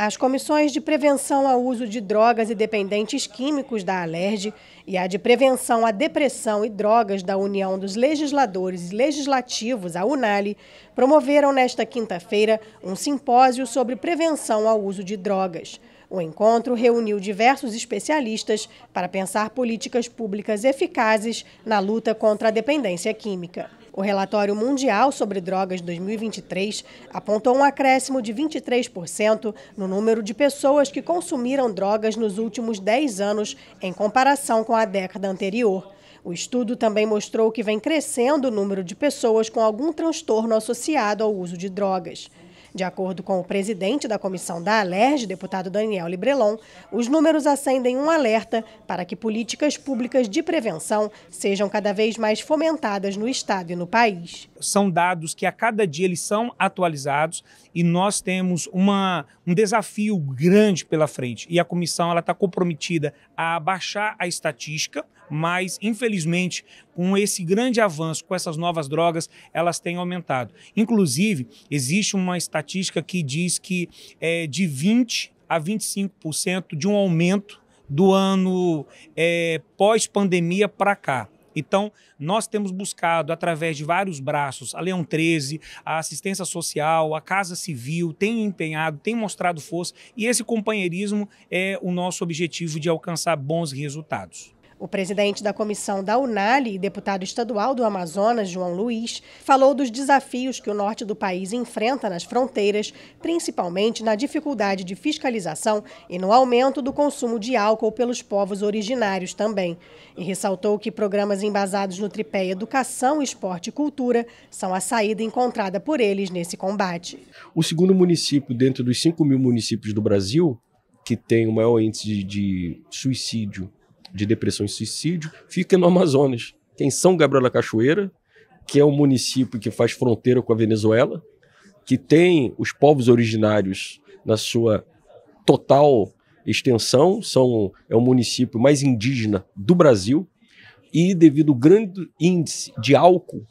As comissões de prevenção ao uso de drogas e dependentes químicos da ALERJ e a de prevenção à depressão e drogas da União dos Legisladores e Legislativos, a UNALI, promoveram nesta quinta-feira um simpósio sobre prevenção ao uso de drogas. O encontro reuniu diversos especialistas para pensar políticas públicas eficazes na luta contra a dependência química. O relatório mundial sobre drogas 2023 apontou um acréscimo de 23% no número de pessoas que consumiram drogas nos últimos 10 anos em comparação com a década anterior. O estudo também mostrou que vem crescendo o número de pessoas com algum transtorno associado ao uso de drogas. De acordo com o presidente da comissão da Alerj, deputado Daniel Librelon, os números acendem um alerta para que políticas públicas de prevenção sejam cada vez mais fomentadas no Estado e no país. São dados que a cada dia eles são atualizados e nós temos uma, um desafio grande pela frente. E a comissão está comprometida a abaixar a estatística mas infelizmente com esse grande avanço, com essas novas drogas, elas têm aumentado. Inclusive, existe uma estatística que diz que é, de 20 a 25% de um aumento do ano é, pós-pandemia para cá. Então, nós temos buscado, através de vários braços, a Leão 13, a assistência social, a Casa Civil, tem empenhado, tem mostrado força, e esse companheirismo é o nosso objetivo de alcançar bons resultados. O presidente da comissão da Unali e deputado estadual do Amazonas, João Luiz, falou dos desafios que o norte do país enfrenta nas fronteiras, principalmente na dificuldade de fiscalização e no aumento do consumo de álcool pelos povos originários também. E ressaltou que programas embasados no tripé Educação, Esporte e Cultura são a saída encontrada por eles nesse combate. O segundo município, dentro dos 5 mil municípios do Brasil, que tem o maior índice de, de suicídio de depressão e suicídio fica no Amazonas, Tem em São Gabriel da Cachoeira, que é um município que faz fronteira com a Venezuela, que tem os povos originários na sua total extensão, são, é o município mais indígena do Brasil, e devido ao grande índice de álcool,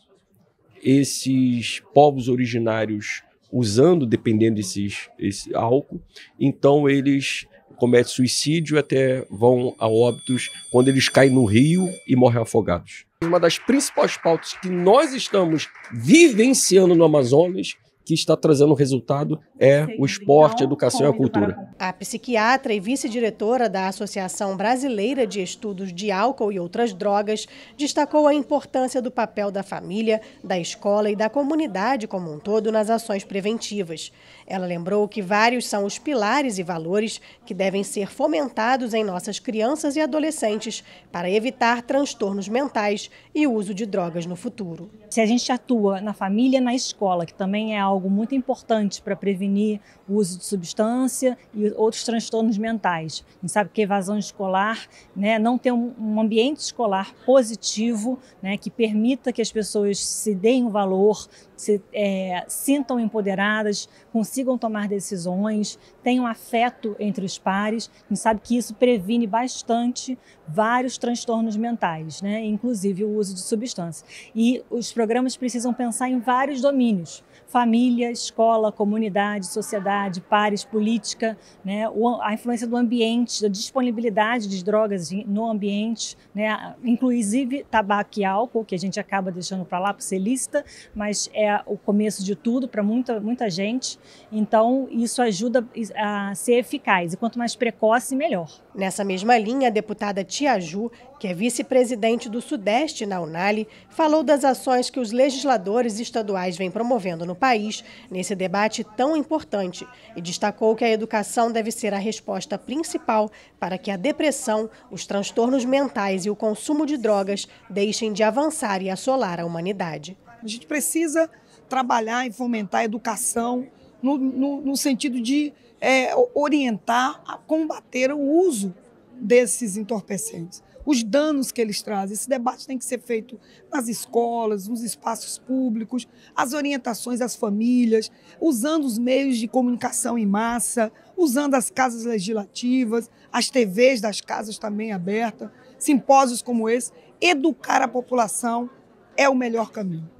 esses povos originários usando, dependendo desses esse álcool, então eles cometem suicídio até vão a óbitos quando eles caem no rio e morrem afogados. Uma das principais pautas que nós estamos vivenciando no Amazonas que está trazendo resultado é o então, esporte, a educação e a cultura. A psiquiatra e vice-diretora da Associação Brasileira de Estudos de Álcool e Outras Drogas destacou a importância do papel da família, da escola e da comunidade como um todo nas ações preventivas. Ela lembrou que vários são os pilares e valores que devem ser fomentados em nossas crianças e adolescentes para evitar transtornos mentais e uso de drogas no futuro. Se a gente atua na família, na escola, que também é algo algo muito importante para prevenir o uso de substância e outros transtornos mentais. A gente sabe que a evasão escolar, né, não ter um, ambiente escolar positivo, né, que permita que as pessoas se deem o valor, se é, sintam empoderadas, consigam tomar decisões, tenham afeto entre os pares. A gente sabe que isso previne bastante vários transtornos mentais, né? inclusive o uso de substância. E os programas precisam pensar em vários domínios: família, família, escola, comunidade, sociedade, pares, política, né? a influência do ambiente, da disponibilidade de drogas no ambiente, né? inclusive tabaco e álcool, que a gente acaba deixando para lá para ser lícita, mas é o começo de tudo para muita, muita gente. Então, isso ajuda a ser eficaz, e quanto mais precoce, melhor. Nessa mesma linha, a deputada Tia Ju, que é vice-presidente do Sudeste na Unali, falou das ações que os legisladores estaduais vêm promovendo no país mulheres nesse debate tão importante e destacou que a educação deve ser a resposta principal para que a depressão, os transtornos mentais e o consumo de drogas deixem de avançar e assolar a humanidade. A gente precisa trabalhar e fomentar a educação no, no, no sentido de é, orientar a combater o uso desses entorpecentes os danos que eles trazem. Esse debate tem que ser feito nas escolas, nos espaços públicos, as orientações às famílias, usando os meios de comunicação em massa, usando as casas legislativas, as TVs das casas também abertas, simpósios como esse. Educar a população é o melhor caminho.